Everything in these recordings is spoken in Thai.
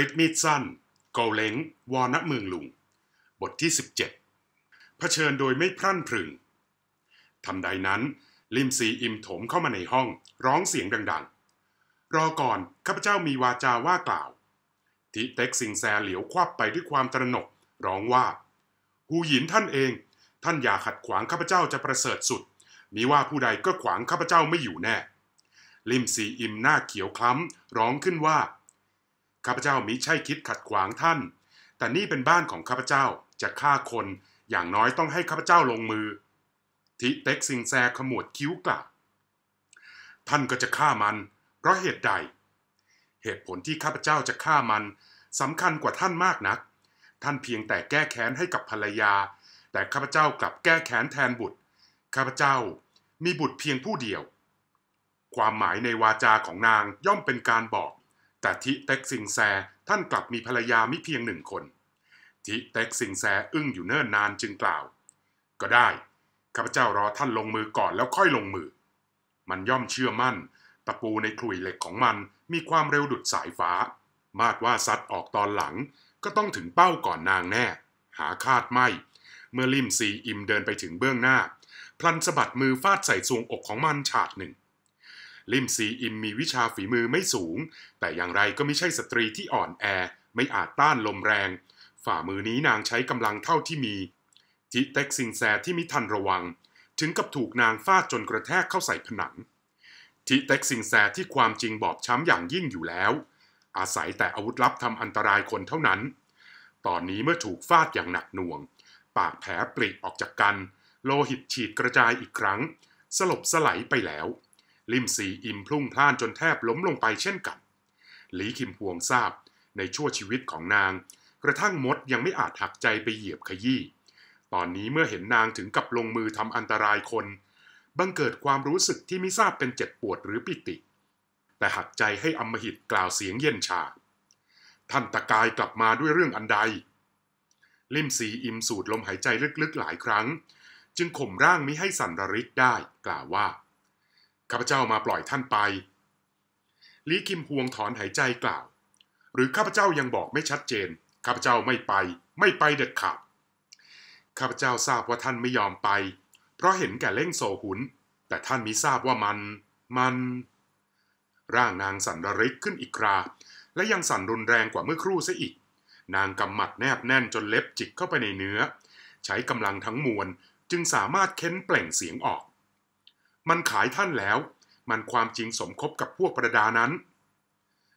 ฤทธิ์มีดสั้นเกาเล้งวอนะเมืองลุง บทที่ 17เผชิญโดยไม่พรั่นพรึงทำใดนั้น ลิมซีอิมโถมเข้ามาในห้อง ร้องเสียงดัง ๆ รอก่อน ข้าพเจ้ามีวาจาว่ากล่าวทิเต็กสิงแซเหลียวควับไปด้วยความตระหนก ร้องว่า หูหยินท่านเอง ท่านอย่าขัดขวางข้าพเจ้าจะประเสริฐสุด มีว่าผู้ใดก็ขวางข้าพเจ้าไม่อยู่แน่ลิมซีอิมหน้าเขียวคล้ำร้องขึ้นว่าข้าพเจ้ามิใช่คิดขัดขวางท่าน แต่นี่เป็นบ้านของข้าพเจ้า จะฆ่าคน อย่างน้อยต้องให้ข้าพเจ้าลงมือ ทิเต็กซิงแซขมวดคิ้วกล่าวท่านก็จะฆ่ามัน เพราะเหตุใด เหตุผลที่ข้าพเจ้าจะฆ่ามันสำคัญกว่าท่านมากนัก ท่านเพียงแต่แก้แค้นให้กับภรรยา แต่ข้าพเจ้ากลับแก้แค้นแทนบุตร ข้าพเจ้ามีบุตรเพียงผู้เดียว ความหมายในวาจาของนางย่อมเป็นการบอกแต่ทิเต็กซิงแซท่านกลับมีภรรยาไม่เพียงหนึ่งคนทิเต็กซิงแซอึ้งอยู่เนิ่นนานจึงกล่าว ก็ได้ ข้าพเจ้ารอท่านลงมือก่อนแล้วค่อยลงมือ มันย่อมเชื่อมั่น ตะปูในคลุยเหล็กของมันมีความเร็วดุดสายฟ้า มาดว่าซัดออกตอนหลัง ก็ต้องถึงเป้าก่อนนางแน่ หาคาดไม่ เมื่อลิมซีอิมเดินไปถึงเบื้องหน้าพลันสะบัดมือฟาดใส่ทรวงอกของมันฉาดหนึ่งลิมซีอิมมีวิชาฝีมือไม่สูง แต่อย่างไรก็ไม่ใช่สตรีที่อ่อนแอไม่อาจต้านลมแรง ฝ่ามือนี้นางใช้กำลังเท่าที่มีจิเต็กซินแซที่มิทันระวัง ถึงกับถูกนางฟาดจนกระแทกเข้าใส่ผนังจิเต็กซิงแซที่ความจริงบอบช้ำอย่างยิ่งอยู่แล้ว อาศัยแต่อาวุธลับทำอันตรายคนเท่านั้น ตอนนี้เมื่อถูกฟาดอย่างหนักหน่วง ปากแผลปริออกจากกัน โลหิตฉีดกระจายอีกครั้งสลบสลายไปแล้วลิมซีอิมพลุ่งพล่านจนแทบล้มลงไปเช่นกัน หลีคิมพวงทราบ ในชั่วชีวิตของนาง กระทั่งมดยังไม่อาจหักใจไปเหยียบขยี้ ตอนนี้เมื่อเห็นนางถึงกับลงมือทำอันตรายคน บังเกิดความรู้สึกที่ไม่ทราบเป็นเจ็บปวดหรือปิติ แต่หักใจให้อมหิตกล่าวเสียงเย็นชา ท่านตะกายกลับมาด้วยเรื่องอันใด ลิมซีอิมสูดลมหายใจลึกๆ หลายครั้ง จึงข่มร่างมิให้สั่นระริกได้กล่าวว่าข้าพเจ้ามาปล่อยท่านไป ลีคิมฮวงถอนหายใจกล่าว หรือ ข้าพเจ้ายังบอกไม่ชัดเจน ข้าพเจ้าไม่ไป ไม่ไปเด็ดขาด ข้าพเจ้าทราบว่าท่านไม่ยอมไป เพราะเห็นแก่เล่งโซหุน แต่ท่านมิทราบว่ามัน มัน ร่างนางสันระริกขึ้นอีกครา และยังสั่นรุนแรงกว่าเมื่อครู่ซะอีก นางกำหมัดแนบแน่นจนเล็บจิกเข้าไปในเนื้อ ใช้กำลังทั้งมวลจึงสามารถเค้นเปล่งเสียงออกมันขายท่านแล้ว มันความจริงสมคบกับพวกประดานั้น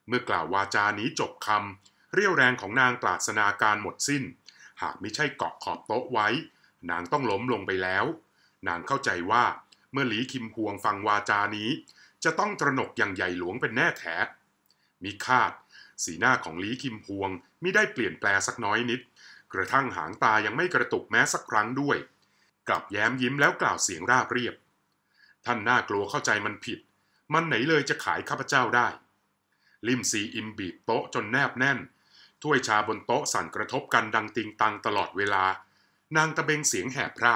เมื่อกล่าววาจานี้จบคำ เรียวแรงของนางปราศนาการหมดสิ้น หากไม่ใช่เกาะขอบโต๊ะไว้ นางต้องล้มลงไปแล้ว นางเข้าใจว่าเมื่อหลีคิมพวงฟังวาจานี้ จะต้องตระหนกอย่างใหญ่หลวงเป็นแน่แท้มีคาด สีหน้าของหลีคิมพวงมิได้เปลี่ยนแปลสักน้อยนิด กระทั่งหางตายังไม่กระตุกแม้สักครั้งด้วยกลับแย้มยิ้มแล้วกล่าวเสียงราบเรียบท่านน่ากลัวเข้าใจมันผิด มันไหนเลยจะขายข้าพเจ้าได้ ลิมซีอิมบีบโต๊ะจนแนบแน่น ถ้วยชาบนโต๊ะสั่นกระทบกันดังติงตังตลอดเวลา นางตะเบงเสียงแหบพร่า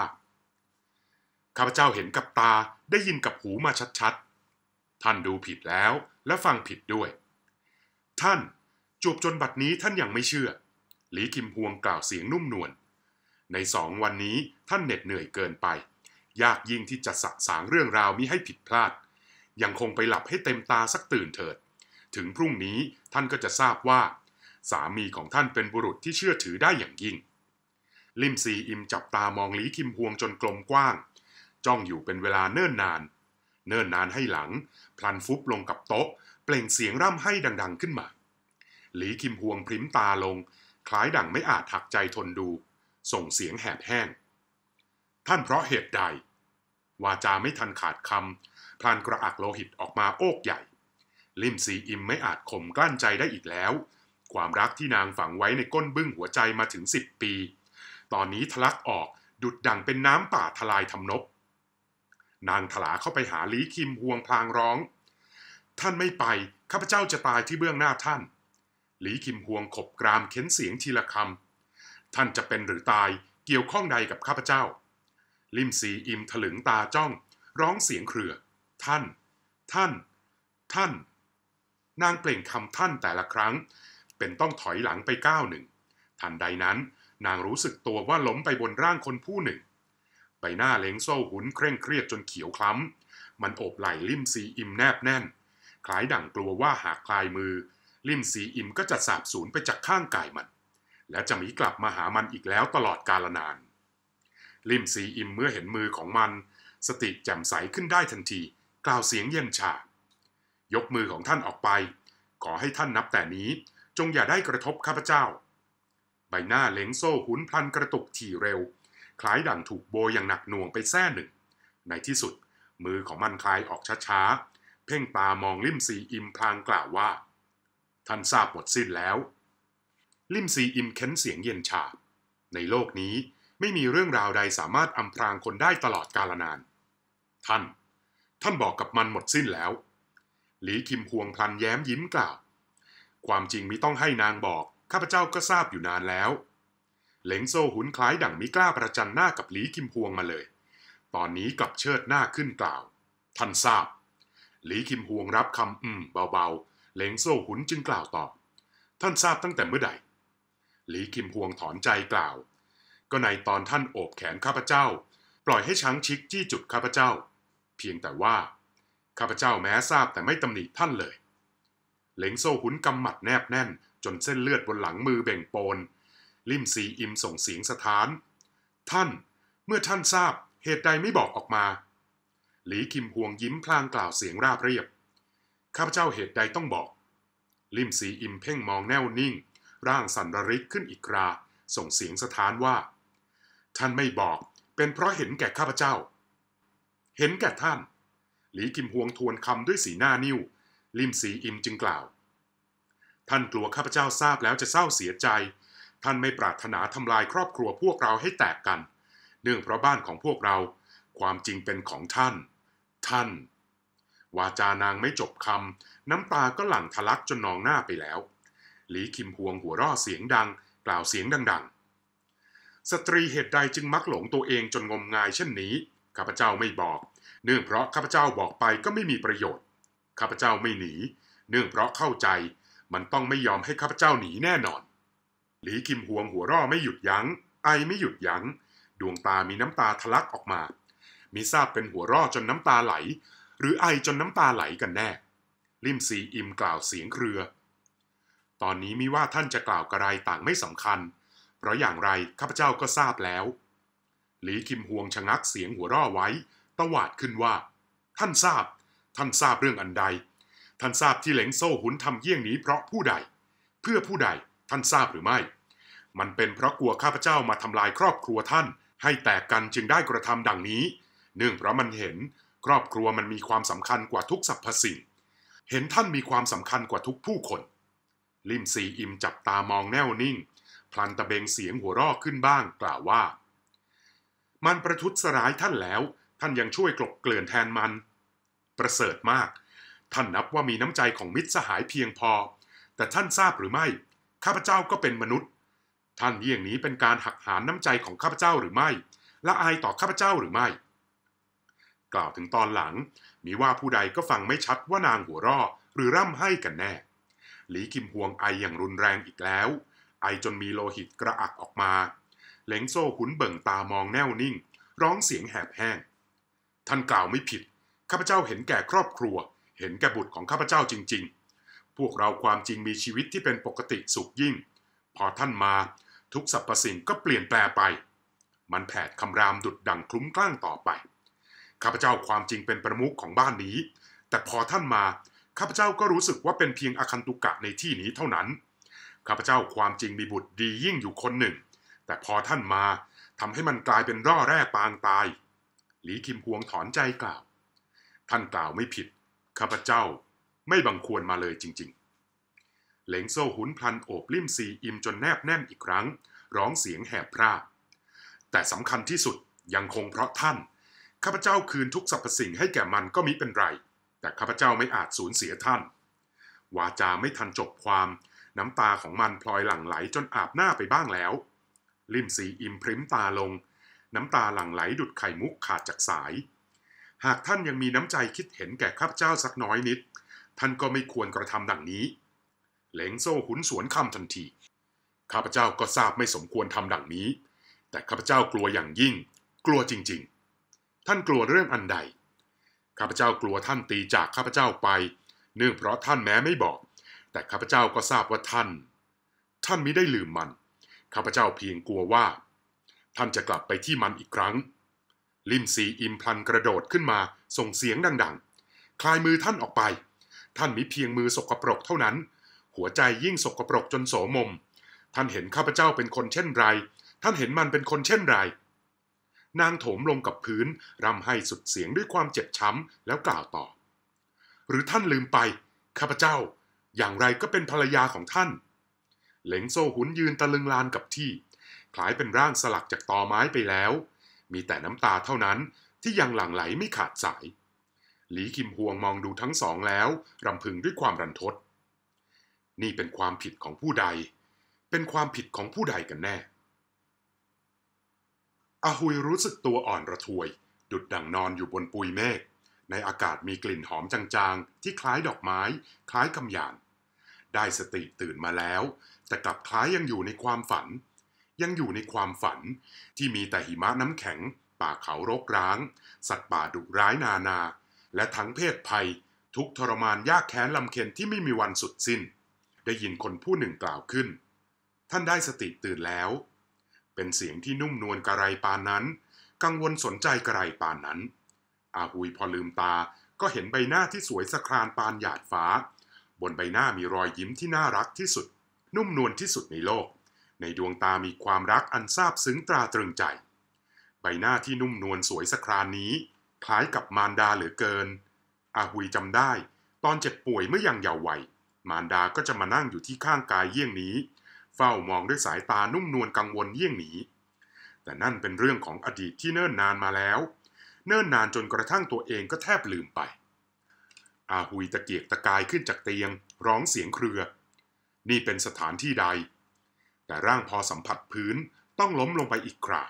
ข้าพเจ้าเห็นกับตาได้ยินกับหูมาชัดๆ ท่านดูผิดแล้วและฟังผิดด้วย ท่านจูบจนบัดนี้ท่านยังไม่เชื่อ หลีกิมพวงกล่าวเสียงนุ่มนวล ในสองวันนี้ท่านเหน็ดเหนื่อยเกินไปยากยิ่งที่จะสะสางเรื่องราวมิให้ผิดพลาด ยังคงไปหลับให้เต็มตาสักตื่นเถิด ถึงพรุ่งนี้ท่านก็จะทราบว่า สามีของท่านเป็นบุรุษที่เชื่อถือได้อย่างยิ่ง ลิมซีอิมจับตามองหลีคิมพวงจนกลมกว้าง จ้องอยู่เป็นเวลาเนิ่นนาน เนิ่นนานให้หลัง พลันฟุบลงกับโต๊ะ เปล่งเสียงร่ำให้ดังๆ ขึ้นมา หลีคิมพวงพริ้มตาลง คล้ายดังไม่อาจหักใจทนดู ส่งเสียงแหบแห้ง ท่านเพราะเหตุใดวาจาไม่ทันขาดคำพลานกระอักโลหิตออกมาโอกใหญ่ ลิมซีอิมไม่อาจข่มกลั้นใจได้อีกแล้ว ความรักที่นางฝังไว้ในก้นบึ้งหัวใจมาถึงสิบปี ตอนนี้ทะลักออกดุดดังเป็นน้ำป่าทลายทำนบ นางถลาเข้าไปหาลีคิมห่วงพลางร้อง ท่านไม่ไปข้าพเจ้าจะตายที่เบื้องหน้าท่าน หลีคิมฮวงขบกรามเข้นเสียงทีละคำท่านจะเป็นหรือตายเกี่ยวข้องใดกับข้าพเจ้าลิมซีอิมถลึงตาจ้อง ร้องเสียงเครือ ท่าน ท่าน ท่าน นางเปล่งคำท่านแต่ละครั้ง เป็นต้องถอยหลังไปก้าวหนึ่งทันใดนั้นนางรู้สึกตัวว่าล้มไปบนร่างคนผู้หนึ่งใบหน้าเล้งโซ่หุนเคร่งเครียดจนเขียวคล้ำมันโอบไหล่ลิมซีอิมแนบแน่นคล้ายดั่งกลัวว่าหากคลายมือ ลิมซีอิมก็จะสาบสูญไปจากข้างกายมันและจะมีกลับมาหามันอีกแล้วตลอดกาลนานลิมซีอิมเมื่อเห็นมือของมัน สติแจ่มใสขึ้นได้ทันทีกล่าวเสียงเย็นชายกมือของท่านออกไป ขอให้ท่านนับแต่นี้ จงอย่าได้กระทบข้าพเจ้า ใบหน้าเล้งโซ่หุนพลันกระตุกทีเร็ว คล้ายดั่งถูกโบอย่างหนักหน่วงไปแท่หนึ่ง ในที่สุด มือของมันคลายออกช้าๆเพ่งตามองลิมซีอิมพลางกล่าวว่า ท่านทราบหมดสิ้นแล้วลิมซีอิมเค้นเสียงเย็นชาในโลกนี้ไม่มีเรื่องราวใดสามารถอำพรางคนได้ตลอดกาลนาน ท่าน ท่านบอกกับมันหมดสิ้นแล้ว หลีคิมพวงพลันแย้มยิ้มกล่าว ความจริงมิต้องให้นางบอกข้าพเจ้าก็ทราบอยู่นานแล้ว เหลงโซหุนคล้ายดั่งมิกล้าประจันหน้ากับหลีคิมพวงมาเลย ตอนนี้กลับเชิดหน้าขึ้นกล่าว ท่านทราบ หลีคิมพวงรับคำอืมเบาๆ เหลงโซหุนจึงกล่าวตอบ ท่านทราบตั้งแต่เมื่อใด หลีคิมพวงถอนใจกล่าวก็ในตอนท่านโอบแขนข้าพเจ้า ปล่อยให้ช้างชิกจี้จุดข้าพเจ้า เพียงแต่ว่าข้าพเจ้าแม้ทราบแต่ไม่ตำหนิท่านเลย เหลงโซ่หุนกำหมัดแนบแน่น จนเส้นเลือดบนหลังมือเบ่งโปน ลิมซีอิมส่งเสียงสถาน ท่านเมื่อท่านทราบ เหตุใดไม่บอกออกมา หลีกิมพวงยิ้มพลางกล่าวเสียงราบเรียบ ข้าพเจ้าเหตุใดต้องบอก ลิมซีอิมเพ่งมองแน่วนิ่ง ร่างสันระริกขึ้นอีกราส่งเสียงสถานว่าท่านไม่บอก เป็นเพราะเห็นแก่ข้าพเจ้า เห็นแก่ท่าน หลีกิมฮวงทวนคำด้วยสีหน้านิ่วลิมสีอิมจึงกล่าว ท่านกลัวข้าพเจ้าทราบแล้วจะเศร้าเสียใจ ท่านไม่ปรารถนาทำลายครอบครัวพวกเราให้แตกกัน เนื่องเพราะบ้านของพวกเรา ความจริงเป็นของท่าน ท่าน วาจานางไม่จบคำน้ำตาก็หลั่งทะลักจนนองหน้าไปแล้ว หลีคิมฮวงหัวร่อเสียงดัง กล่าวเสียงดัง ๆสตรีเหตุใดจึงมักหลงตัวเองจนงมงายเช่นนี้ข้าพเจ้าไม่บอก เนื่องเพราะข้าพเจ้าบอกไปก็ไม่มีประโยชน์ข้าพเจ้าไม่หนี เนื่องเพราะเข้าใจ มันต้องไม่ยอมให้ข้าพเจ้าหนีแน่นอน หลีกิมหวงหัวร่อไม่หยุดยัง้ง ไอไม่หยุดยัง้ง ดวงตามีน้ำตาทะลักออกมามีทราบเป็นหัวร่อจนน้ำตาไหล หรือไอจนน้ำตาไหลกันแน่ลิมซีอิมกล่าวเสียงเครือ ตอนนี้มิว่าท่านจะกล่าวกระไรต่างไม่สำคัญเเพราะอย่างไรข้าพเจ้าก็ทราบแล้ว หลีคิมฮวงชะงักเสียงหัวร่อไว้ ตวาดขึ้นว่า ท่านทราบ ท่านทราบเรื่องอันใด ท่านทราบที่เหลงโซ่หุนทำเยี่ยงนี้เพราะผู้ใด เพื่อผู้ใด ท่านทราบหรือไม่ มันเป็นเพราะกลัวข้าพเจ้ามาทำลายครอบครัวท่าน ให้แตกกันจึงได้กระทำดังนี้ เนื่องเพราะมันเห็น ครอบครัวมันมีความสำคัญกว่าทุกสรรพสิ่ง เห็นท่านมีความสำคัญกว่าทุกผู้คน ลิมซีอิมจับตามองแน่วนิ่งพลันตะเบงเสียงหัวรอกขึ้นบ้าง กล่าวว่า มันประทุษร้ายท่านแล้ว ท่านยังช่วยกลบเกลื่อนแทนมัน ประเสริฐมาก ท่านนับว่ามีน้ำใจของมิตรสหายเพียงพอ แต่ท่านทราบหรือไม่ ข้าพเจ้าก็เป็นมนุษย์ ท่านเยี่ยงนี้เป็นการหักหานน้ำใจของข้าพเจ้าหรือไม่ละอายต่อข้าพเจ้าหรือไม่ กล่าวถึงตอนหลัง มีว่าผู้ใดก็ฟังไม่ชัดว่านางหัวรอหรือร่ำให้กันแน่ หลีกิมฮวงไออย่างรุนแรงอีกแล้วไอจนมีโลหิตกระอักออกมา เหลงโซ่หุนเบิ่งตามองแน่วนิ่ง ร้องเสียงแหบแห้ง ท่านกล่าวไม่ผิด ข้าพเจ้าเห็นแก่ครอบครัว เห็นแก่บุตรของข้าพเจ้าจริง ๆ พวกเราความจริงมีชีวิตที่เป็นปกติสุขยิ่ง พอท่านมาทุกสรรพสิ่งก็เปลี่ยนแปลไป มันแผดคำรามดุดดังคลุ้มคลั่งต่อไปข้าพเจ้าความจริงเป็นประมุขของบ้านนี้ แต่พอท่านมาข้าพเจ้าก็รู้สึกว่าเป็นเพียงอคันตุกะในที่นี้เท่านั้นข้าพเจ้าความจริงมีบุตรดียิ่งอยู่คนหนึ่ง แต่พอท่านมาทำให้มันกลายเป็นร่อแร่ปางตาย หลีคิมพวงถอนใจกล่าว ท่านกล่าวไม่ผิดข้าพเจ้าไม่บังควรมาเลยจริง ๆ เหลงโซ่หุนพลันโอบลิ่มซี อิมจนแนบแน่นอีกครั้ง ร้องเสียงแหบพร่าแต่สำคัญที่สุดยังคงเพราะท่านข้าพเจ้าคืนทุกสรรพสิ่งให้แก่มันก็มิเป็นไรแต่ข้าพเจ้าไม่อาจสูญเสียท่านวาจาไม่ทันจบความน้ำตาของมันพลอยหลั่งไหลจนอาบหน้าไปบ้างแล้วลิมสีอิมพริ้มตาลง น้ำตาหลั่งไหลดุดไข่มุกขาดจากสาย หากท่านยังมีน้ำใจคิดเห็นแก่ข้าพเจ้าสักน้อยนิด ท่านก็ไม่ควรกระทำดังนี้เหลงโซ่หุนสวนคำทันที ข้าพเจ้าก็ทราบไม่สมควรทำดังนี้ แต่ข้าพเจ้ากลัวอย่างยิ่ง กลัวจริงๆ ท่านกลัวเรื่องอันใดข้าพเจ้ากลัวท่านตีจากข้าพเจ้าไปเนื่องเพราะท่านแม้ไม่บอกแต่ข้าพเจ้าก็ทราบว่าท่าน ท่านมิได้ลืมมัน ข้าพเจ้าเพียงกลัวว่า ท่านจะกลับไปที่มันอีกครั้ง ลิมซีอิมพลันกระโดดขึ้นมาส่งเสียงดังๆ คลายมือท่านออกไป ท่านมิเพียงมือสกปรกเท่านั้น หัวใจยิ่งสกปรกจนโสมมท่านเห็นข้าพเจ้าเป็นคนเช่นไร ท่านเห็นมันเป็นคนเช่นไร นางโถมลงกับพื้นรำให้สุดเสียงด้วยความเจ็บช้ำแล้วกล่าวต่อ หรือท่านลืมไป ข้าพเจ้าอย่างไรก็เป็นภรรยาของท่าน เหลงโซหุนยืนตะลึงลานกับที่ คล้ายเป็นร่างสลักจากตอไม้ไปแล้ว มีแต่น้ำตาเท่านั้นที่ยังหลั่งไหลไม่ขาดสาย หลีกิมฮวงมองดูทั้งสองแล้ว รำพึงด้วยความรันทด นี่เป็นความผิดของผู้ใด เป็นความผิดของผู้ใดกันแน่ อหุยรู้สึกตัวอ่อนระทวยดุดดังนอนอยู่บนปุยเมฆในอากาศมีกลิ่นหอมจางๆ ที่คล้ายดอกไม้ คล้ายกำยานได้สติตื่นมาแล้วแต่กลับคล้ายยังอยู่ในความฝัน ยังอยู่ในความฝันที่มีแต่หิมะน้ำแข็ง ป่าเขารกร้าง สัตว์ป่าดุร้ายนานา และทั้งเพศภัย ทุกทรมานยากแค้นลำเค็นที่ไม่มีวันสุดสิ้น ได้ยินคนผู้หนึ่งกล่าวขึ้น ท่านได้สติตื่นแล้ว เป็นเสียงที่นุ่มนวลกระไรปานนั้น กังวลสนใจกระไรปานนั้นอาหุยพอลืมตาก็เห็นใบหน้าที่สวยสะครานปานหยาดฟ้าบนใบหน้ามีรอยยิ้มที่น่ารักที่สุด นุ่มนวลที่สุดในโลก ในดวงตา มีความรักอันซาบซึ้งตราตรึงใจ ใบหน้าที่นุ่มนวลสวยสะครานนี้คล้ายกับมารดาเหลือเกินอาหุยจำได้ตอนเจ็บป่วยเมื่อยังเยาว์วัยมารดาก็จะมานั่งอยู่ที่ข้างกายเยี่ยงนี้เฝ้ามองด้วยสายตานุ่มนวลกังวลเยี่ยงนี้ แต่นั่นเป็นเรื่องของอดีตที่เนิ่นนานมาแล้วเนิ่นนานจนกระทั่งตัวเองก็แทบลืมไป อาหุยตะเกียกตะกายขึ้นจากเตียงร้องเสียงเครือ นี่เป็นสถานที่ใด แต่ร่างพอสัมผัสพื้นต้องล้มลงไปอีกครา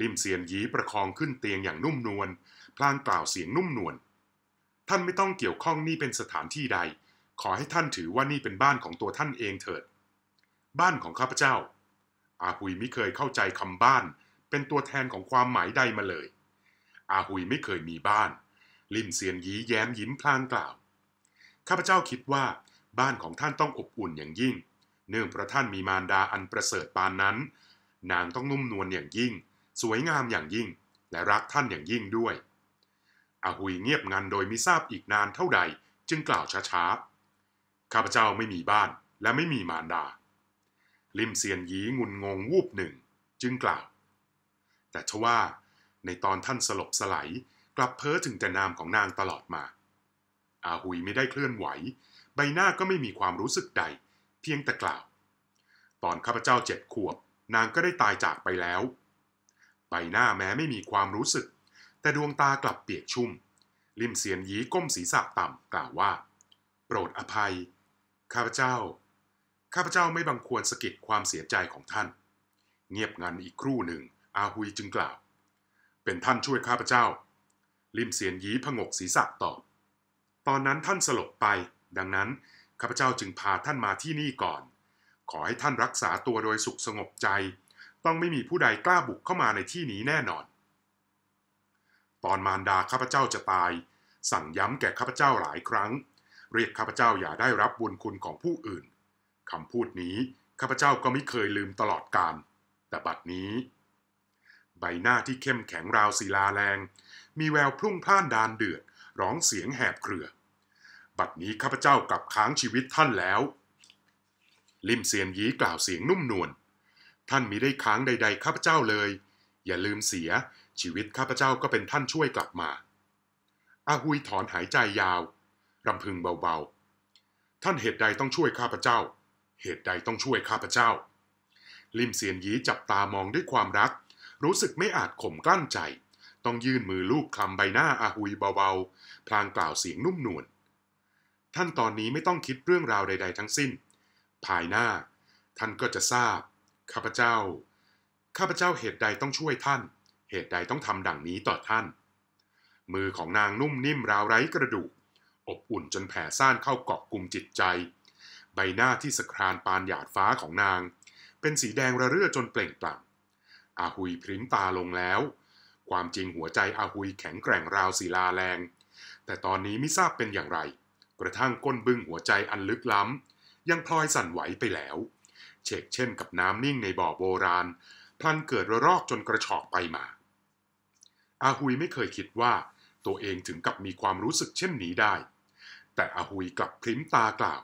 ลิมเซียนยีประคองขึ้นเตียงอย่างนุ่มนวลพลางกล่าวเสียงนุ่มนวล ท่านไม่ต้องเกี่ยวข้องนี่เป็นสถานที่ใด ขอให้ท่านถือว่านี่เป็นบ้านของตัวท่านเองเถิด บ้านของข้าพเจ้า อาหุยไม่เคยเข้าใจคำบ้านเป็นตัวแทนของความหมายใดมาเลยอาหุยไม่เคยมีบ้าน ลิมเซียนยี้แย้มยิ้มพลางกล่าว ข้าพเจ้าคิดว่าบ้านของท่านต้องอบอุ่นอย่างยิ่ง เนื่องเพราะท่านมีมารดาอันประเสริฐปานนั้นนางต้องนุ่มนวลอย่างยิ่ง สวยงามอย่างยิ่ง และรักท่านอย่างยิ่งด้วยอาหุยเงียบงันโดยมิทราบอีกนานเท่าใดจึงกล่าวช้าๆข้าพเจ้าไม่มีบ้านและไม่มีมารดาลิมเซียนยีงุนงงวูบหนึ่ง จึงกล่าว แต่ทว่าในตอนท่านสลบสลายกลับเพ้อถึงแต่นามของนางตลอดมา อาหุยไม่ได้เคลื่อนไหว ใบหน้าก็ไม่มีความรู้สึกใด เพียงแต่กล่าว ตอนข้าพเจ้าเจ็ดขวบ นางก็ได้ตายจากไปแล้ว ใบหน้าแม้ไม่มีความรู้สึก แต่ดวงตากลับเปียกชุ่มลิมเสียนยีก้มศีรษะต่ำ กล่าวว่า โปรดอภัย ข้าพเจ้า ข้าพเจ้าไม่บังควรสะกิดความเสียใจของท่าน เงียบงันอีกครู่หนึ่ง อาหุยจึงกล่าวเป็นท่านช่วยข้าพเจ้าลิมเสียนยีผงกศีรษะตอบ ตอนนั้นท่านสลบไป ดังนั้นข้าพเจ้าจึงพาท่านมาที่นี่ก่อน ขอให้ท่านรักษาตัวโดยสุขสงบใจ ต้องไม่มีผู้ใดกล้าบุกเข้ามาในที่นี้แน่นอน ตอนมารดาข้าพเจ้าจะตาย สั่งย้ำแก่ข้าพเจ้าหลายครั้ง เรียกข้าพเจ้าอย่าได้รับบุญคุณของผู้อื่นคำพูดนี้ข้าพเจ้าก็ไม่เคยลืมตลอดกาลแต่บัดนี้ใบหน้าที่เข้มแข็งราวศิลาแรง มีแววพรุ่งพล่านดานเดือด ร้องเสียงแหบเครือบัดนี้ข้าพเจ้ากลับค้างชีวิตท่านแล้วลิมเซียนยีกล่าวเสียงนุ่มนวลท่านมีได้ค้างใดๆข้าพเจ้าเลย อย่าลืมเสียชีวิตข้าพเจ้าก็เป็นท่านช่วยกลับมา อาหุยถอนหายใจยาวรำพึงเบาๆท่านเหตุใดต้องช่วยข้าพเจ้า เหตุใดต้องช่วยข้าพเจ้าลิมเซียนยีจับตามองด้วยความรักรู้สึกไม่อาจข่มกลั้นใจ ต้องยื่นมือลูบคลำใบหน้าอาหุยเบาๆพลางกล่าวเสียงนุ่มนวล ท่านตอนนี้ไม่ต้องคิดเรื่องราวใดๆทั้งสิ้น ภายหน้า ท่านก็จะทราบข้าพเจ้า ข้าพเจ้าเหตุใดต้องช่วยท่าน เหตุใดต้องทำดังนี้ต่อท่าน มือของนางนุ่มนิ่มราวไร้กระดูก อบอุ่นจนแผ่ซ่านเข้าเกาะกลุ่มจิตใจ ใบหน้าที่สครานปานหยาดฟ้าของนาง เป็นสีแดงระเรื่อจนเปล่งปลั่งอาหุยพริ้มตาลงแล้ว ความจริงหัวใจอาหุยแข็งแกร่งราวศิลาแรง แต่ตอนนี้ไม่ทราบเป็นอย่างไร กระทั่งก้นบึ้งหัวใจอันลึกล้ำยังพลอยสั่นไหวไปแล้วเชกเช่นกับน้ำนิ่งในบ่อโบราณพลันเกิดระรอกจนกระชอกไปมา อาหุยไม่เคยคิดว่าตัวเองถึงกับมีความรู้สึกเช่นนี้ได้ แต่อาหุยกลับพริ้มตากล่าว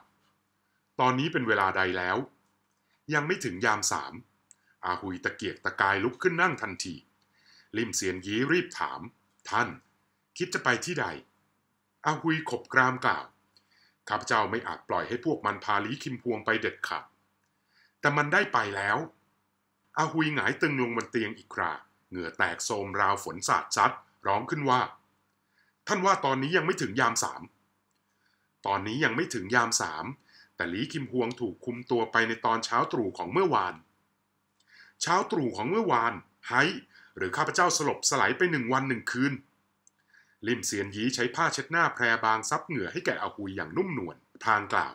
ตอนนี้เป็นเวลาใดแล้ว ยังไม่ถึงยามสามอาหุยตะเกียกตะกายลุกขึ้นนั่งทันที ลิมเสียนยีรีบถาม ท่าน คิดจะไปที่ใด อาหุยขบกรามกล่าว ข้าพเจ้าไม่อาจปล่อยให้พวกมันพาลีคิมพวงไปเด็ดขาดแต่มันได้ไปแล้ว อาหุยหงายตึงลงบนเตียงอีกคราเหงื่อแตกโสมราวฝนสาดซัด ร้องขึ้นว่า ท่านว่าตอนนี้ยังไม่ถึงยามสามตอนนี้ยังไม่ถึงยามสามแต่ลีคิมพวงถูกคุมตัวไปในตอนเช้าตรู่ของเมื่อวานเช้าตรู่ของเมื่อวานไฮหรือข้าพเจ้าสลบสลายไปหนึ่งวันหนึ่งคืน ลิมเซียนยีใช้ผ้าเช็ดหน้าแพรบางซับเหงื่อให้แก่อาหุยอย่างนุ่มนวลพางกล่าว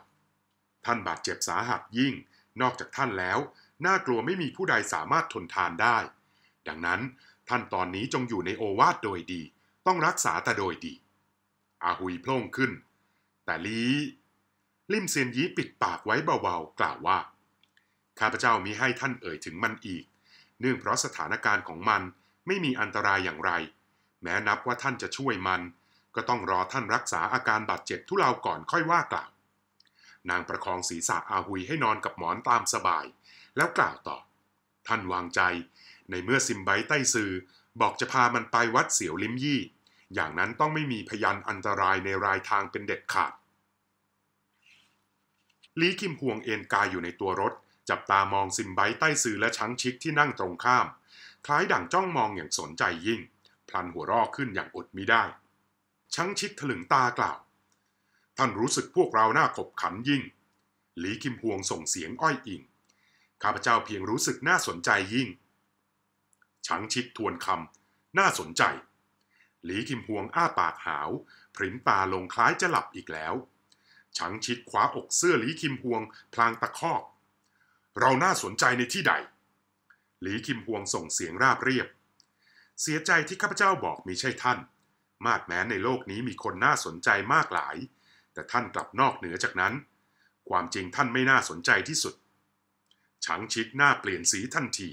ท่านบาดเจ็บสาหัสยิ่ง นอกจากท่านแล้ว น่ากลัวไม่มีผู้ใดสามารถทนทานได้ ดังนั้น ท่านตอนนี้จงอยู่ในโอวาทโดยดี ต้องรักษาแต่โดยดี อาหุยโพล่งขึ้น แต่ลีลิมเซียนยีปิดปากไว้เบาๆกล่าวว่าข้าพเจ้ามิให้ท่านเอ่ยถึงมันอีก เนื่องเพราะสถานการณ์ของมันไม่มีอันตรายอย่างไร แม้นับว่าท่านจะช่วยมัน ก็ต้องรอท่านรักษาอาการบาดเจ็บทุเลาก่อนค่อยว่ากล่าว นางประคองศีรษะอาหุยให้นอนกับหมอนตามสบาย แล้วกล่าวต่อ ท่านวางใจ ในเมื่อซิมไบใต้ซือ บอกจะพามันไปวัดเสียวลิมยี่ อย่างนั้นต้องไม่มีพยันอันตรายในรายทางเป็นเด็ดขาด ลีคิมพวงเอ็นกายอยู่ในตัวรถจับตามองซิมไบใต้สื่อและช้างชิกที่นั่งตรงข้ามคล้ายดั่งจ้องมองอย่างสนใจยิ่งพลันหัวรอกขึ้นอย่างอดมิได้ช้างชิกถลึงตากล่าว ท่านรู้สึกพวกเราหน้าขบขันยิ่ง หลีกิมพวงส่งเสียงอ้อยอิงข้าพเจ้าเพียงรู้สึกน่าสนใจยิ่งช้างชิกทวนคำน่าสนใจ หลีกิมพวงอ้าปากหาวพริมตาลงคล้ายจะหลับอีกแล้วช้างชิดคว้าอกเสื้อลีคิมพวง พลางตะคอกเราน่าสนใจในที่ใด หลีคิมฮวงส่งเสียงราบเรียบ เสียใจที่ข้าพเจ้าบอกมีใช่ท่าน มากแม้ในโลกนี้มีคนน่าสนใจมากหลาย แต่ท่านกลับนอกเหนือจากนั้น ความจริงท่านไม่น่าสนใจที่สุดฉังชิกหน้าเปลี่ยนสีทันที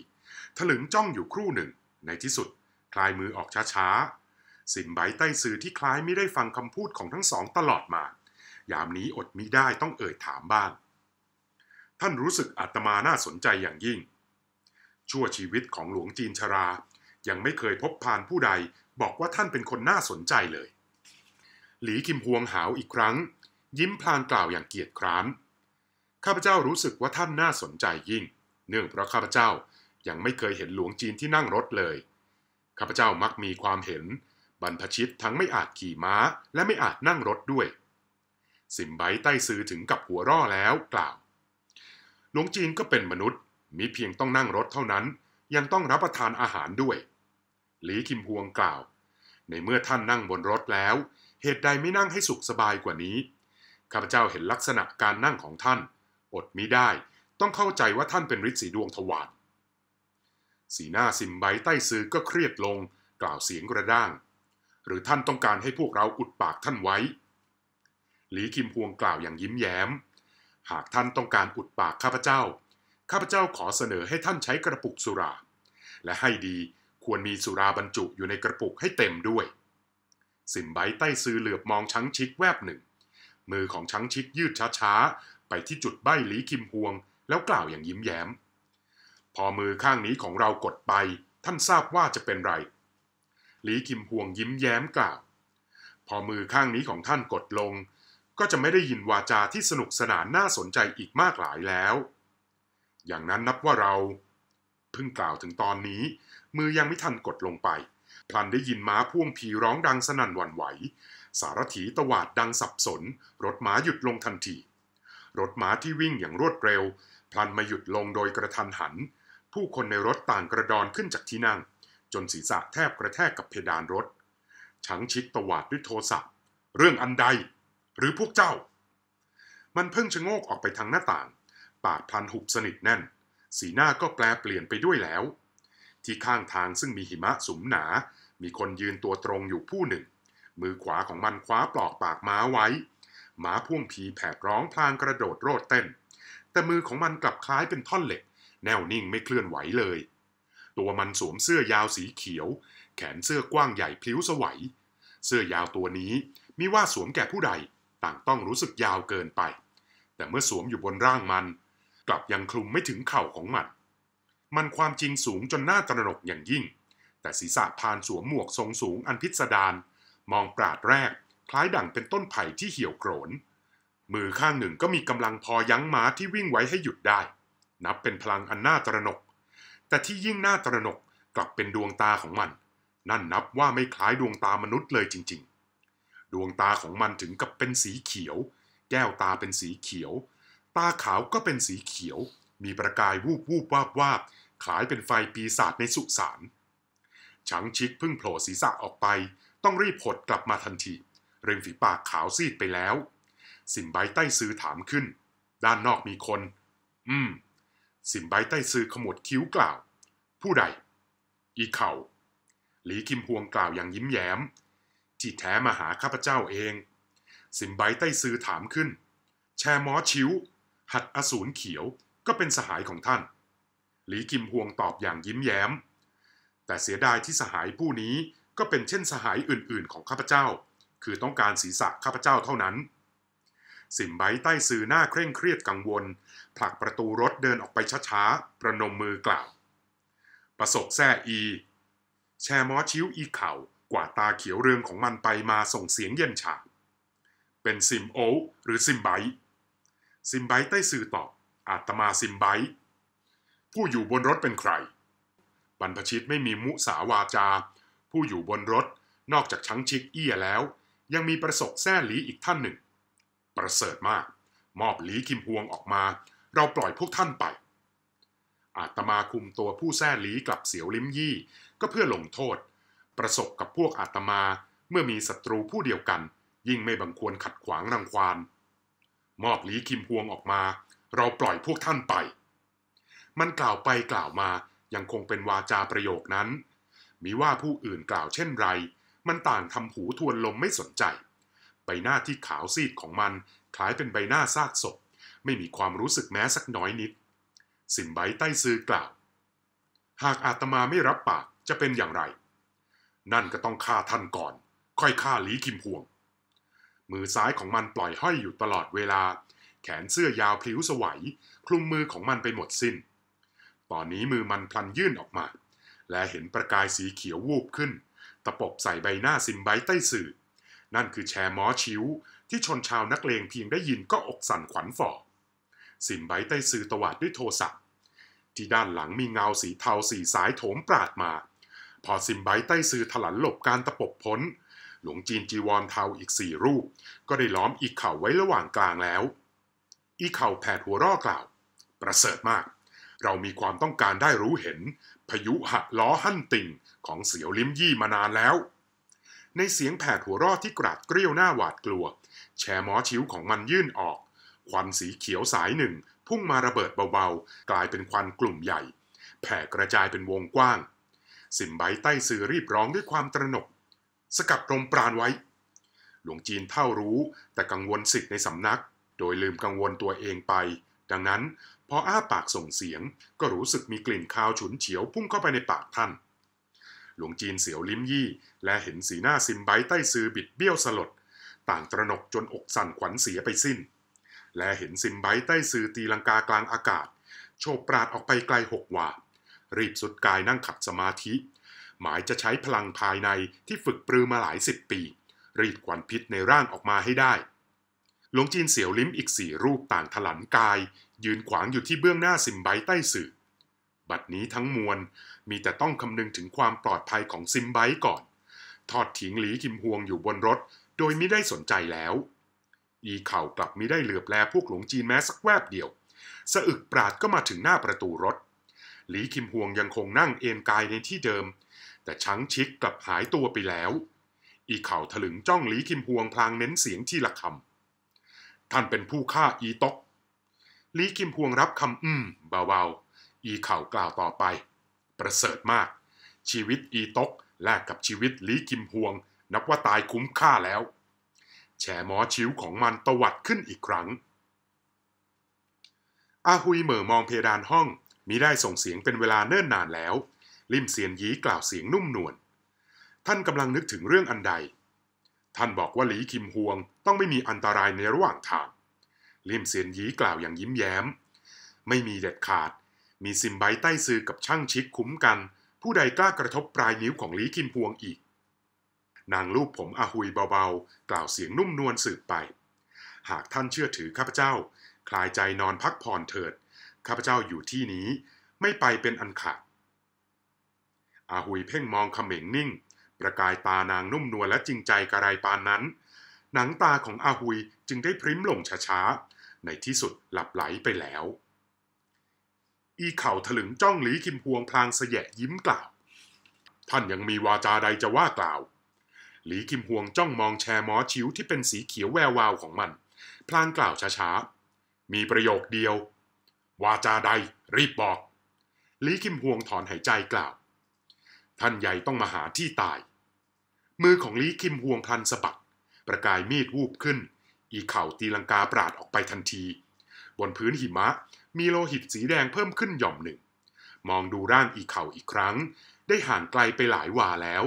ถลึงจ้องอยู่ครู่หนึ่ง ในที่สุด คลายมือออกช้าๆสินใบใต้สื่อที่คล้ายไม่ได้ฟังคำพูดของทั้งสองตลอดมา ยามนี้อดมิได้ต้องเอ่ยถามบ้างท่านรู้สึกอาตมาน่าสนใจอย่างยิ่ง ชั่วชีวิตของหลวงจีนชรา ยังไม่เคยพบพานผู้ใดบอกว่าท่านเป็นคนน่าสนใจเลย หลีกิมพวงหาวอีกครั้ง ยิ้มพลางกล่าวอย่างเกียจคร้านข้าพเจ้ารู้สึกว่าท่านน่าสนใจยิ่ง เนื่องเพราะข้าพเจ้ายังไม่เคยเห็นหลวงจีนที่นั่งรถเลย ข้าพเจ้ามักมีความเห็น บรรพชิตทั้งไม่อาจขี่ม้าและไม่อาจนั่งรถด้วย สิมไบใต้ซื้อถึงกับหัวร่อแล้วกล่าวหลวงจีนก็เป็นมนุษย์มิเพียงต้องนั่งรถเท่านั้นยังต้องรับประทานอาหารด้วย หลีคิมพวงกล่าว ในเมื่อท่านนั่งบนรถแล้ว เหตุใดไม่นั่งให้สุขสบายกว่านี้ข้าพเจ้าเห็นลักษณะการนั่งของท่าน อดมิได้ต้องเข้าใจว่าท่านเป็นฤทธิ์สีดวงทวารสีหน้าซิมไบใต้ซื้อก็เครียดลงกล่าวเสียงกระด้าง หรือท่านต้องการให้พวกเราอุดปากท่านไว้ หลีคิมพวงกล่าวอย่างยิ้มแย้มหากท่านต้องการอุดปากข้าพเจ้า ข้าพเจ้าขอเสนอให้ท่านใช้กระปุกสุรา และให้ดีควรมีสุราบรรจุอยู่ในกระปุกให้เต็มด้วยสิมไบใต้ซื้อเหลือบมองชังชิกแวบหนึ่ง มือของชังชิกยืดช้าๆไปที่จุดใบหลีคิมพวงแล้วกล่าวอย่างยิ้มแย้ม พอมือข้างนี้ของเรากดไปท่านทราบว่าจะเป็นไร หลีคิมพวงยิ้มแย้มกล่าว พอมือข้างนี้ของท่านกดลงก็จะไม่ได้ยินวาจาที่สนุกสนาน น่าสนใจอีกมากหลายแล้ว อย่างนั้นนับว่าเราเพิ่งกล่าวถึงตอนนี้ มือยังไม่ทันกดลงไปพลันได้ยินม้าพ่วง ผีร้องดังสนั่นหวั่นไหว สารถีตวาดดังสับสน รถม้าหยุดลงทันทีรถม้าที่วิ่งอย่างรวดเร็ว พลันมาหยุดลงโดยกระทันหัน ผู้คนในรถต่างกระดอนขึ้นจากที่นั่ง จนศีรษะแทบกระแทกกับเพดานรถชังชิดตวาดด้วยโทรศัพท์เรื่องอันใดหรือพวกเจ้า มันเพิ่งชะโงกออกไปทางหน้าต่าง ปากพันหุบสนิทแน่น สีหน้าก็แปลเปลี่ยนไปด้วยแล้ว ที่ข้างทางซึ่งมีหิมะสุมหนา มีคนยืนตัวตรงอยู่ผู้หนึ่ง มือขวาของมันคว้าปลอกปากม้าไว้ หมาพ่วงผีแผดร้องพลางกระโดดโรดเต้น แต่มือของมันกลับคล้ายเป็นท่อนเหล็ก แนวนิ่งไม่เคลื่อนไหวเลย ตัวมันสวมเสื้อยาวสีเขียว แขนเสื้อกว้างใหญ่พลิ้วสวัย เสื้อยาวตัวนี้มิว่าสวมแก่ผู้ใดต่างต้องรู้สึกยาวเกินไป แต่เมื่อสวมอยู่บนร่างมัน กลับยังคลุมไม่ถึงเข่าของมัน มันความจริงสูงจนหน้าตระหนกอย่างยิ่ง แต่ศีรษะพานสวมหมวกทรงสูงอันพิสดาร มองปราดแรก คล้ายดั่งเป็นต้นไผ่ที่เหี่ยวโกรน มือข้างหนึ่งก็มีกำลังพอยั้งม้าที่วิ่งไว้ให้หยุดได้ นับเป็นพลังอันน่าตระหนก แต่ที่ยิ่งน่าตระหนกกลับเป็นดวงตาของมัน นั่นนับว่าไม่คล้ายดวงตามนุษย์เลยจริง ๆดวงตาของมันถึงกับเป็นสีเขียว แก้วตาเป็นสีเขียว ตาขาวก็เป็นสีเขียว มีประกายวูบวูบวาบวาบคล้ายเป็นไฟปีศาจในสุสานชังชิกพึ่งโผล่ศีรษะออกไป ต้องรีบผดกลับมาทันทีเริงฝีปากขาวซีดไปแล้ว สิมไบใต้ซื้อถามขึ้น ด้านนอกมีคน อืมสิมไบใต้ซื้อขมวดคิ้วกล่าว ผู้ใดอีเข่าหลีคิมพวงกล่าวอย่างยิ้มแย้มที่แท้มาหาข้าพเจ้าเอง สิมไบใต้ซือถามขึ้น แชมอชิวหัดอสูรเขียว ก็เป็นสหายของท่าน หลีกิมฮวงตอบอย่างยิ้มแย้ม แต่เสียดายที่สหายผู้นี้ก็เป็นเช่นสหายอื่นๆของข้าพเจ้า คือต้องการศีรษะข้าพเจ้าเท่านั้น สิมไบใต้ซือหน้าเคร่งเครียดกังวล ผลักประตูรถเดินออกไปช้าๆ ประนมมือกล่าว ประสบแซ่อี แชมอชิวอีเข่าวาดตาเขียวเรืองของมันไปมาส่งเสียงเย็นฉาเป็นซิมโอหรือซิมไบซิมไบใต้สื่อตอบอาตมาซิมไบผู้อยู่บนรถเป็นใคร บรรพชิตไม่มีมุสาวาจา ผู้อยู่บนรถนอกจากชังชิกเอี้ยแล้ว ยังมีประสบแซ่หลีอีกท่านหนึ่ง ประเสริฐมาก มอบหลีคิมพวงออกมา เราปล่อยพวกท่านไป อาตมาคุมตัวผู้แซ่หลีกลับเสียวลิ้มยี่ก็เพื่อลงโทษประสบกับพวกอาตมาเมื่อมีศัตรูผู้เดียวกัน ยิ่งไม่บังควรขัดขวางรังควานมอบหลีคิมพวงออกมา เราปล่อยพวกท่านไป มันกล่าวไปกล่าวมายังคงเป็นวาจาประโยคนั้นมิว่าผู้อื่นกล่าวเช่นไร มันต่างทำหูทวนลมไม่สนใจใบหน้าที่ขาวซีดของมันคล้ายเป็นใบหน้าซากศพ ไม่มีความรู้สึกแม้สักน้อยนิดสิมไบใต้ซื้อกล่าว หากอาตมาไม่รับปากจะเป็นอย่างไรนั่นก็ต้องฆ่าท่านก่อน ค่อยฆ่าหลีกิมพวง มือซ้ายของมันปล่อยห้อยอยู่ตลอดเวลา แขนเสื้อยาวพลิ้วสวัยคลุมมือของมันไปหมดสิน้น ตอนนี้มือมันพลันยื่นออกมา และเห็นประกายสีเขียววูบขึ้น ตะปบใส่ใบหน้าซิมไบใต้สื่อ นั่นคือแชร์มอชิวที่ชนชาวนักเลงเพียงได้ยินก็อกสั่นขวัญฝ่อซิมไบใต้สื่อตวาดด้วยโทรศัพท์ ที่ด้านหลังมีเงาสีเทาสีสายโถมปราดมาพอซิมไบใต้ซื้อถลันหลบการตะปบพ้น หลวงจีนจีวอนเทาอีกสี่รูป ก็ได้ล้อมอีกเข่าไว้ระหว่างกลางแล้ว อีกเข่าแผดหัวร่อกล่าว ประเสริฐมาก เรามีความต้องการได้รู้เห็น พยุหะล้อหั่นติ่ง ของเสียวลิ้มยี่มานานแล้ว ในเสียงแผดหัวร่อที่กราดเกรี้ยวหน้าหวาดกลัว แชหมอชิ้วของมันยื่นออก ควันสีเขียวสายหนึ่ง พุ่งมาระเบิดเบาๆ กลายเป็นควันกลุ่มใหญ่ แผ่กระจายเป็นวงกว้างสิมไบใต้สื่อรีบร้องด้วยความตระหนก สกัดลมปราณไว้ หลวงจีนเท่ารู้แต่กังวลสิทธิ์ในสำนัก โดยลืมกังวลตัวเองไป ดังนั้น พออ้าปากส่งเสียงก็รู้สึกมีกลิ่นคาวฉุนเฉียวพุ่งเข้าไปในปากท่าน หลวงจีนเสียวลิ้มยี่ และเห็นสีหน้าซิมไบใต้ซือบิดเบี้ยวสลด ต่างตระหนกจนอกสั่นขวัญเสียไปสิ้น และเห็นซิมไบใต้ซือตีลังกากลางอากาศโชบปราดออกไปไกลหกวา่ารีบสุดกายนั่งขัดสมาธิ หมายจะใช้พลังภายในที่ฝึกปรือมาหลายสิบปี รีดกวนพิษในร่างออกมาให้ได้หลวงจีนเสี่ยวลิ้มอีกสี่รูปต่างถลันกาย ยืนขวางอยู่ที่เบื้องหน้าสิมไบใต้สื่อ บัดนี้ทั้งมวลมีแต่ต้องคำนึงถึงความปลอดภัยของซิมไบก่อน ทอดทิ้งหลีกิมฮวงอยู่บนรถ โดยไม่ได้สนใจแล้วอีเข่ากลับไม่ได้เหลือบแลพวกหลวงจีนแม้สักแวบเดียวสะอึกปราดก็มาถึงหน้าประตูรถหลีคิมฮวงยังคงนั่งเอ็นกายในที่เดิม แต่ชังชิกกลับหายตัวไปแล้ว อีเข่าถลึงจ้องหลีคิมฮวงพลางเน้นเสียงที่ละคำท่านเป็นผู้ฆ่าอีตกหลีคิมฮวงรับคำอืมเบาๆ อีเข่ากล่าวต่อไป ประเสริฐมาก ชีวิตอีตกแลกกับชีวิตหลีคิมฮวง นับว่าตายคุ้มค่าแล้วแฉหมอชิวของมันตวัดขึ้นอีกครั้ง อาฮุยเหม่อมองเพดานห้องมิได้ส่งเสียงเป็นเวลาเนิ่นนานแล้วลิมเซียนยีกล่าวเสียงนุ่มนวลท่านกำลังนึกถึงเรื่องอันใดท่านบอกว่าหลีคิมฮวงต้องไม่มีอันตรายในระหว่างทางลิมเซียนยีกล่าวอย่างยิ้มแย้ม ไม่มีเด็ดขาด มีซิมไบใต้ซือกับช่างชิกคุ้มกัน ผู้ใดกล้ากระทบปลายนิ้วของหลีคิมฮวงอีก นางลูกผมอาหุยเบาๆ กล่าวเสียงนุ่มนวลสืบไป หากท่านเชื่อถือข้าพเจ้า คลายใจนอนพักผ่อนเถิดข้าพเจ้าอยู่ที่นี้ไม่ไปเป็นอันขาด อาหุยเพ่งมองเขม่งนิ่ง ประกายตานางนุ่มนวลและจริงใจกระไรปานนั้น หนังตาของอาหุยจึงได้พริ้มลงช้าๆ ในที่สุดหลับไหลไปแล้ว อีเข่าถลึงจ้องหลีคิมพวงพลางเสยะยิ้มกล่าว ท่านยังมีวาจาใดจะว่ากล่าว หลีคิมพวงจ้องมองแชร์มอชิวที่เป็นสีเขียวแวววาวของมัน พลางกล่าวช้าๆ มีประโยคเดียววาจาใดรีบบอก ลีคิมฮวงถอนหายใจกล่าว ท่านใหญ่ต้องมาหาที่ตาย มือของลีคิมฮวงพลันสะบัด ประกายมีดวูบขึ้น อีเข่าตีลังกาปราดออกไปทันที บนพื้นหิมะมีโลหิตสีแดงเพิ่มขึ้นหย่อมหนึ่ง มองดูร่างอีเข่าอีกครั้ง ได้ห่างไกลไปหลายวาแล้ว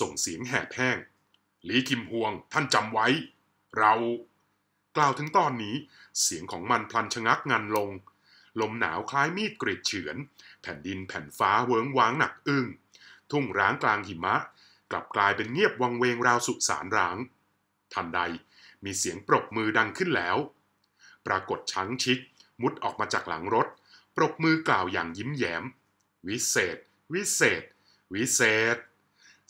ส่งเสียงแหบแห้ง ลีคิมฮวงท่านจำไว้ เรา กล่าวถึงตอนนี้ เสียงของมันพลันชะงักงันลงลมหนาวคล้ายมีดกรีดเฉือน แผ่นดินแผ่นฟ้าเวิงว้างหนักอึ้งทุ่งร้างกลางหิมะ กลับกลายเป็นเงียบวังเวงราวสุสานร้าง ทันใดมีเสียงปรบมือดังขึ้นแล้ว ปรากฏช้างชิก มุดออกมาจากหลังรถ ปรบมือกล่าวอย่างยิ้มแย้มวิเศษ วิเศษ วิเศษ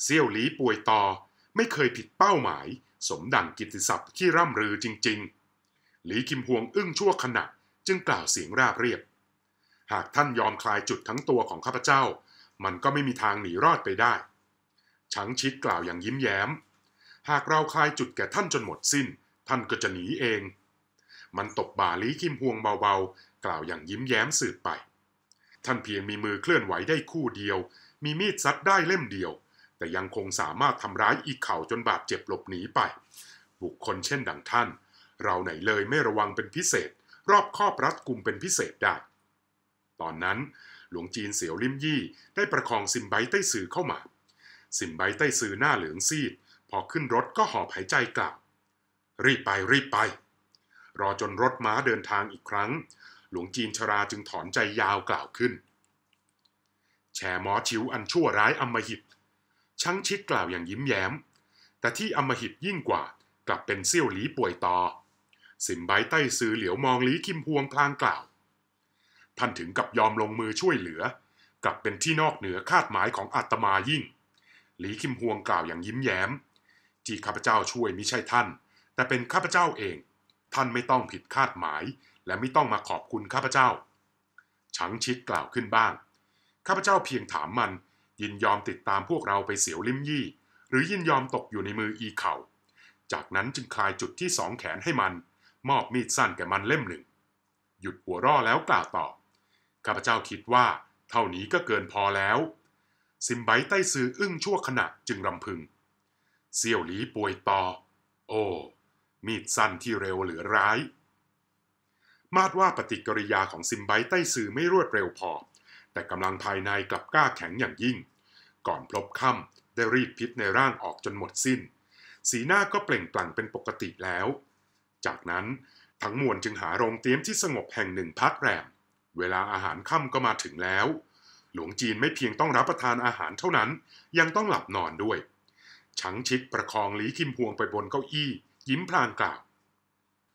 เซี่ยวหลีป่วยต่อไม่เคยผิดเป้าหมาย สมดังกิตติศัพท์ที่ร่ำรือจริง ๆ หลีกิมพวงอึ้งชั่วขณะจึงกล่าวเสียงราบเรียบ หากท่านยอมคลายจุดทั้งตัวของข้าพเจ้า มันก็ไม่มีทางหนีรอดไปได้ ชังชิดกล่าวอย่างยิ้มแย้ม หากเราคลายจุดแก่ท่านจนหมดสิ้น ท่านก็จะหนีเอง มันตบบ่าลีคิมฮวงเบาๆ กล่าวอย่างยิ้มแย้มสืบไป ท่านเพียงมีมือเคลื่อนไหวได้คู่เดียว มีมีดซัดได้เล่มเดียว แต่ยังคงสามารถทำร้ายอีกเข่าจนบาดเจ็บหลบหนีไป บุคคลเช่นดังท่าน เราไหนเลยไม่ระวังเป็นพิเศษรอบครอบรัดกุมเป็นพิเศษได้ ตอนนั้นหลวงจีนเสี่ยวลิมยี่ ได้ประคองซิมไบใต้สือเข้ามา ซิมไบใต้สือหน้าเหลืองซีด พอขึ้นรถก็หอบหายใจกลับ รีบไปรีบไป รอจนรถม้าเดินทางอีกครั้ง หลวงจีนชราจึงถอนใจยาวกล่าวขึ้น แชหมอชิวอันชั่วร้ายอมหิตช่างชิดกล่าวอย่างยิ้มแย้ม แต่ที่อมหิตยิ่งกว่ากลับเป็นเซี่ยวหลีป่วยต่อสิมไบใต้ซือเหลียวมองลีคิมพวงพลางกล่าว ท่านถึงกับยอมลงมือช่วยเหลือกลับเป็นที่นอกเหนือคาดหมายของอาตมายิ่ง หลีคิมพวงกล่าวอย่างยิ้มแย้ม ที่ข้าพเจ้าช่วยมิใช่ท่าน แต่เป็นข้าพเจ้าเอง ท่านไม่ต้องผิดคาดหมาย และไม่ต้องมาขอบคุณข้าพเจ้า ชังชิดกล่าวขึ้นบ้าง ข้าพเจ้าเพียงถามมันยินยอมติดตามพวกเราไปเสียวลิมยี่หรือยินยอมตกอยู่ในมืออีเขา่า จากนั้นจึงคลายจุดที่สองแขนให้มันมอบมีดสั้นแก่มันเล่มหนึ่ง หยุดหัวร่อแล้วกล่าวต่อ ข้าพเจ้าคิดว่า เท่านี้ก็เกินพอแล้ว ซิมไบใต้ซื้ออึ้งชั่วขณะจึงรำพึงเซี่ยวหลีป่วยต่อโอ้มีดสั้นที่เร็วหรือร้าย มาดว่าปฏิกิริยาของซิมไบใต้ซื้อไม่รวดเร็วพอ แต่กำลังภายในกลับกล้าแข็งอย่างยิ่ง ก่อนพลบค่ำได้รีดพิษในร่างออกจนหมดสิ้น สีหน้าก็เปล่งปลั่งเป็นปกติแล้วจากนั้นทั้งมวลจึงหาโรงเตี๊ยมที่สงบแห่งหนึ่งพักแรม เวลาอาหารค่ำก็มาถึงแล้ว หลวงจีนไม่เพียงต้องรับประทานอาหารเท่านั้น ยังต้องหลับนอนด้วยชังชิดประคองหลีคิมพวงไปบนเก้าอี้ ยิ้มพลางกล่าว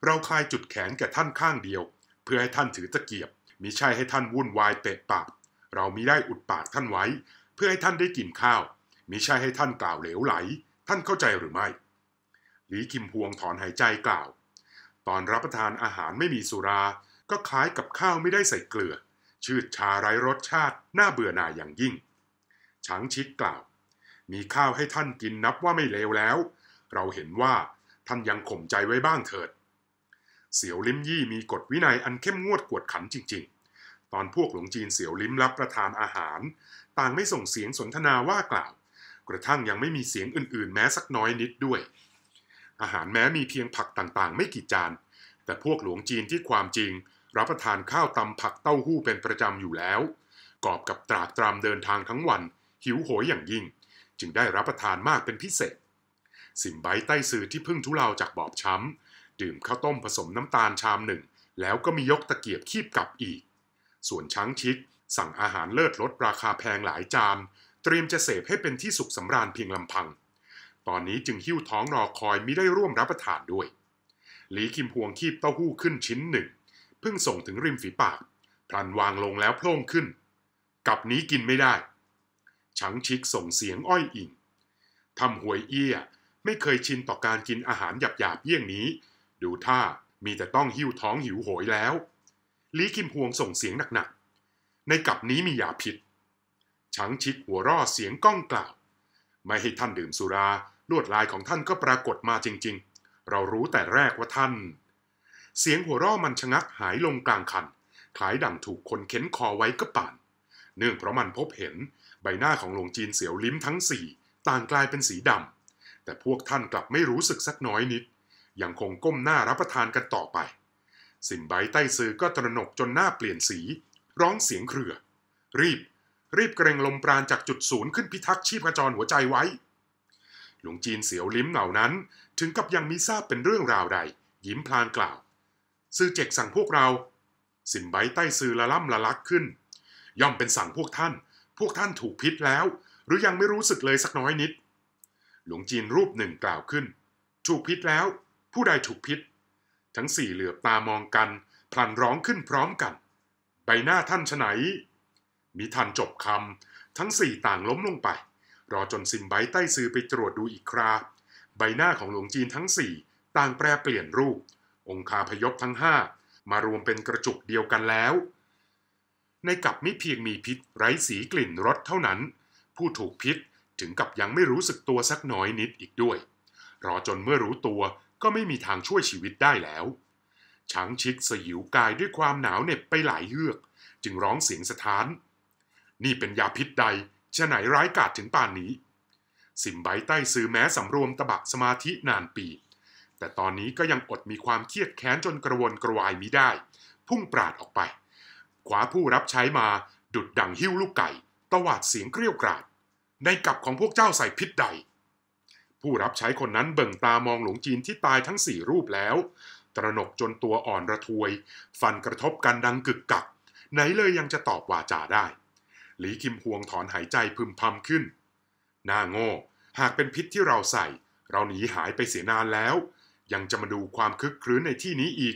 เราคลายจุดแขนแก่ท่านข้างเดียว เพื่อให้ท่านถือตะเกียบมิใช่ให้ท่านวุ่นวายเตะปากเรามิได้อุดปากท่านไว้ เพื่อให้ท่านได้กินข้าวมิใช่ให้ท่านกล่าวเหลวไหล ท่านเข้าใจหรือไม่ หลีคิมพวงถอนหายใจกล่าวตอนรับประทานอาหารไม่มีสุรา ก็คล้ายกับข้าวไม่ได้ใส่เกลือ ชืดชาไร้รสชาติ น่าเบื่อหน่ายอย่างยิ่งช้างชิดกล่าว มีข้าวให้ท่านกินนับว่าไม่เลวแล้ว เราเห็นว่าท่านยังข่มใจไว้บ้างเถิด เสี่ยวลิมยี่มีกฎวินัยอันเข้มงวดกวดขันจริง ๆ ตอนพวกหลงจีนเสี่ยวลิมรับประทานอาหาร ต่างไม่ส่งเสียงสนทนาว่ากล่าว กระทั่งยังไม่มีเสียงอื่นๆ แม้สักน้อยนิดด้วยอาหารแม้มีเพียงผักต่างๆ ไม่กี่จาน แต่พวกหลวงจีนที่ความจริง รับประทานข้าวตำผักเต้าหู้เป็นประจำอยู่แล้ว กอบกับตรากตรามเดินทางทั้งวัน หิวโหยอย่างยิ่ง จึงได้รับประทานมากเป็นพิเศษ สิมไบใต้สื่อที่พึ่งทุเลาจากบอบช้ำดื่มข้าวต้มผสมน้ำตาลชามหนึ่ง แล้วก็มียกตะเกียบคีบกลับอีก ส่วนช้างชิกสั่งอาหารเลิศลดราคาแพงหลายจานเตรียมจะเสพให้เป็นที่สุขสำราญเพียงลำพังตอนนี้จึงหิ้วท้องรอคอยมิได้ร่วมรับประทานด้วย หลีคิมพวงคีบเต้าหู้ขึ้นชิ้นหนึ่งเพิ่งส่งถึงริมฝีปากพลันวางลงแล้วโพล่งขึ้น กับนี้กินไม่ได้ชังชิกส่งเสียงอ้อยอิงทำหวยเอี้ยไม่เคยชินต่อการกินอาหารหยาบๆเยี่ยงนี้ ดูท่ามีแต่ต้องหิ้วท้องหิวโหยแล้วลีคิมพวงส่งเสียงหนักๆในกับนี้มียาพิษชังชิกหัวร่อเสียงก้องกล่าว ไม่ให้ท่านดื่มสุราลวดลายของท่านก็ปรากฏมาจริง ๆ เรารู้แต่แรกว่าท่าน เสียงหัวเราะมันชะงักหายลงกลางคันคล้ายดั่งถูกคนเข็นคอไว้ก็ป่าน เนื่องเพราะมันพบเห็น ใบหน้าของหลวงจีนเสียวลิ้มทั้งสี่ ต่างกลายเป็นสีดำ แต่พวกท่านกลับไม่รู้สึกสักน้อยนิด ยังคงก้มหน้ารับประทานกันต่อไป สินใบใต้ซื้อก็ตระหนกจนหน้าเปลี่ยนสี ร้องเสียงเครือ รีบ รีบเกรงลมปราณจากจุดศูนย์ขึ้นพิทักษ์ชีพจรหัวใจไว้หลวงจีนเสียวลิ้มเหล่านั้น ถึงกับยังมีทราบเป็นเรื่องราวใดยิ้มพลางกล่าว ซื่อเจกสั่งพวกเรา สินไบใต้ซื่อละล่ำละลักขึ้น ย่อมเป็นสั่งพวกท่าน พวกท่านถูกพิษแล้ว หรือยังไม่รู้สึกเลยสักน้อยนิด หลวงจีนรูปหนึ่งกล่าวขึ้น ถูกพิษแล้ว ผู้ใดถูกพิษ ทั้งสี่เหลือบตามองกันพลันร้องขึ้นพร้อมกัน ใบหน้าท่านฉไหน มีทันจบคำทั้งสี่ต่างล้มลงไปรอจนซิมไบใต้ซือไปตรวจดูอีกครา ใบหน้าของหลวงจีนทั้ง 4 ต่างแปรเปลี่ยนรูป องคาพยพทั้ง 5 มารวมเป็นกระจุกเดียวกันแล้ว ในกับไม่เพียงมีพิษไร้สีกลิ่นรสเท่านั้น ผู้ถูกพิษถึงกับยังไม่รู้สึกตัวสักน้อยนิดอีกด้วย รอจนเมื่อรู้ตัวก็ไม่มีทางช่วยชีวิตได้แล้วช้างชิกสยิวกายด้วยความหนาวเหน็บไปหลายเฮือกจึงร้องเสียงสะท้าน นี่เป็นยาพิษใดฉะไหนร้ายกาจถึงป่านนี้ สิมไบใต้ซื้อแม้สำรวมตะบะสมาธินานปี แต่ตอนนี้ก็ยังอดมีความเครียดแค้นจนกระวนกระวายมิได้ พุ่งปราดออกไป ขวาผู้รับใช้มาดุดดังหิ้วลูกไก่ ตวาดเสียงเกรี้ยวกราด ในกับของพวกเจ้าใส่พิษใด ผู้รับใช้คนนั้นเบิ่งตามองหลวงจีนที่ตายทั้งสี่รูปแล้ว ตระหนกจนตัวอ่อนระทวย ฟันกระทบกันดังกึกกัก ไหนเลยยังจะตอบวาจาได้หลีคิมฮวงถอนหายใจพึมพำขึ้นหน้าโง่ หากเป็นพิษที่เราใส่ เราหนีหายไปเสียนานแล้ว ยังจะมาดูความคึกครื้นในที่นี้อีก